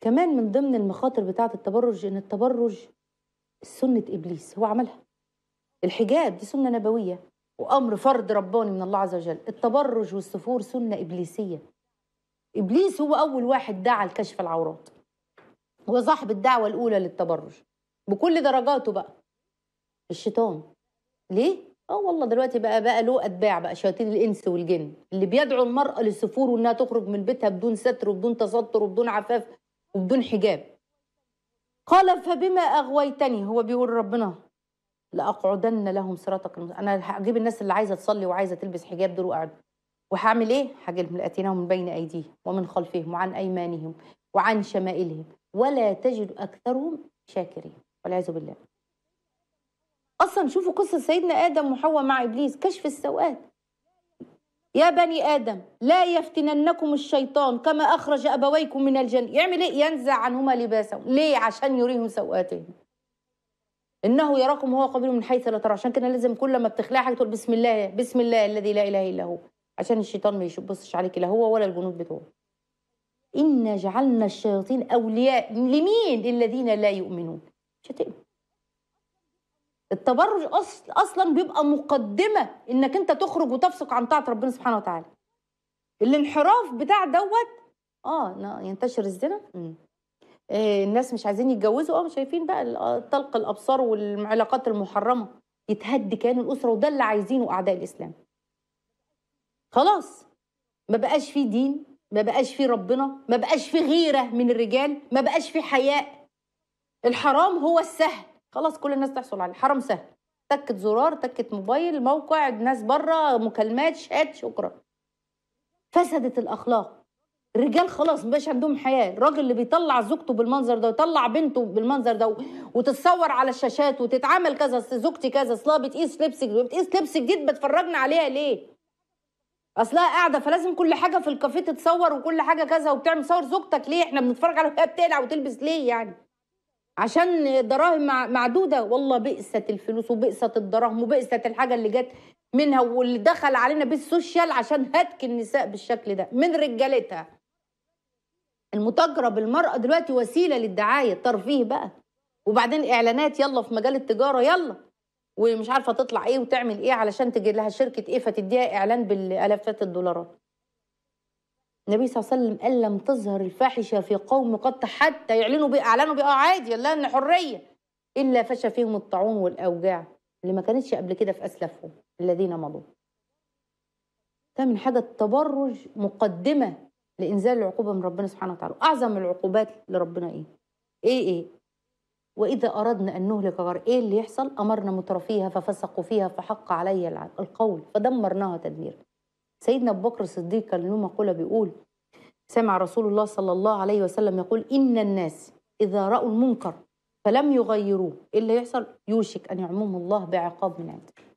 كمان من ضمن المخاطر بتاعة التبرج إن التبرج سنة إبليس هو عملها الحجاب دي سنة نبوية وأمر فرض رباني من الله عز وجل التبرج والسفور سنة إبليسية إبليس هو أول واحد دعا لكشف العورات هو صاحب الدعوة الأولى للتبرج بكل درجاته بقى الشيطان ليه؟ اه والله دلوقتي بقى بقى له اتباع بقى شياطين الانس والجن اللي بيدعوا المراه للسفور وانها تخرج من بيتها بدون ستر وبدون تستر وبدون عفاف وبدون حجاب قال فبما أغويتني هو بيقول ربنا لأقعدن لهم صراطك أنا هجيب الناس اللي عايزة تصلي وعايزة تلبس حجاب دول وقعدوا وهعمل إيه؟ هجيبهم لأتيناهم من بين أيديهم ومن خلفهم وعن أيمانهم وعن شمائلهم ولا تجد أكثرهم شاكرين والعياذ بالله أصلا شوفوا قصة سيدنا آدم وحواء مع إبليس كشف السوءات يا بني آدم لا يفتننكم الشيطان كما أخرج أبويكم من الجنة يعمل إيه؟ ينزع عنهما لباسهم ليه؟ عشان يريهم سوآتهم إنه يراكم هو قبله من حيث لا ترى عشان كده لازم كل ما بتخلع حاجة تقول بسم الله بسم الله الذي لا إله إلا هو عشان الشيطان ما يبصش عليك لا هو ولا الجنود بتوعه إنا جعلنا الشياطين أولياء لمين؟ للذين لا يؤمنون شتيم التبرج أصل اصلا بيبقى مقدمه انك انت تخرج وتفسق عن طاعه ربنا سبحانه وتعالى الانحراف بتاع دوت اه ينتشر الزنا إيه الناس مش عايزين يتجوزوا اه شايفين بقى طلق آه، الابصار والعلاقات المحرمه يتهد كيان الاسره وده اللي عايزينه اعداء الاسلام خلاص ما بقاش فيه دين ما بقاش فيه ربنا ما بقاش فيه غيره من الرجال ما بقاش فيه حياء الحرام هو السهل خلاص كل الناس تحصل عليه حرام سهل تكة زرار تكة موبايل موقع ناس بره مكالمات شات شكرا فسدت الاخلاق الرجال خلاص مبقاش عندهم حياه الراجل اللي بيطلع زوجته بالمنظر ده ويطلع بنته بالمنظر ده وتتصور على الشاشات وتتعامل كذا زوجتي كذا اصلها بتقيس لبسك بتقيس لبس جديد بتفرجنا عليها ليه اصلها قاعده فلازم كل حاجه في الكافيه تتصور وكل حاجه كذا وبتعمل صور زوجتك ليه احنا بنتفرج على وهي بتقلع وتلبس ليه يعني عشان دراهم معدوده والله بئست الفلوس وبئست الدراهم وبئست الحاجه اللي جت منها واللي دخل علينا بالسوشيال عشان هتك النساء بالشكل ده من رجالتها المتاجره بالمراه دلوقتي وسيله للدعايه الترفيه بقى وبعدين اعلانات يلا في مجال التجاره يلا ومش عارفه تطلع ايه وتعمل ايه علشان تجي لها شركه ايه فتديها اعلان بالالافات الدولارات النبي صلى الله عليه وسلم قال لم تظهر الفاحشه في قوم قط حتى يعلنوا باعلانوا اه عادي يلا ان حريه الا فشى فيهم الطاعون والاوجاع اللي ما كانتش قبل كده في اسلافهم الذين مضوا ده حاجه التبرج مقدمه لانزال العقوبه من ربنا سبحانه وتعالى اعظم العقوبات لربنا ايه ايه ايه واذا اردنا ان نهلك غير ايه اللي يحصل امرنا مترفيها ففسقوا فيها فحق علي القول فدمرناها تدميرا سيدنا أبو بكر الصديق كان له مقولة بيقول سمع رسول الله صلى الله عليه وسلم يقول إن الناس إذا رأوا المنكر فلم يغيروه إيه اللي يحصل يوشك أن يعمهم الله بعقاب من عنده